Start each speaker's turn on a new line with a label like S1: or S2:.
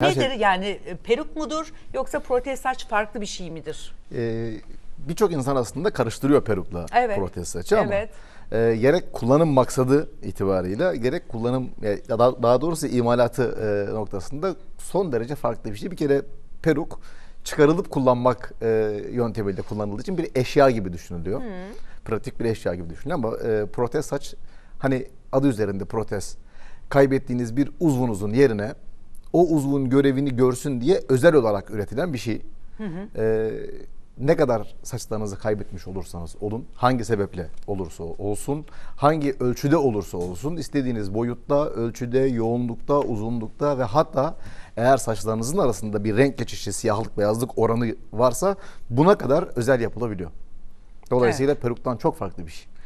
S1: Şey- Nedir şey...
S2: yani e, peruk mudur yoksa protez saç farklı bir şey midir? Ee, Birçok insan aslında karıştırıyor perukla evet. protez saçı ama evet. e, gerek kullanım maksadı itibarıyla gerek kullanım daha, daha doğrusu imalatı e, noktasında son derece farklı bir şey. Bir kere peruk çıkarılıp kullanmak e, yöntemiyle kullanıldığı için bir eşya gibi düşünülüyor. Hmm. Pratik bir eşya gibi düşünülüyor ama e, protez saç hani adı üzerinde protez kaybettiğiniz bir uzvunuzun yerine o uzvun görevini görsün diye özel olarak üretilen bir şey. Hı hı. Ee, ne kadar saçlarınızı kaybetmiş olursanız olun, hangi sebeple olursa olsun, hangi ölçüde olursa olsun, istediğiniz boyutta, ölçüde, yoğunlukta, uzunlukta ve hatta eğer saçlarınızın arasında bir renk geçişi, siyahlık, beyazlık oranı varsa buna kadar özel yapılabiliyor. Dolayısıyla evet. peruktan çok farklı bir şey.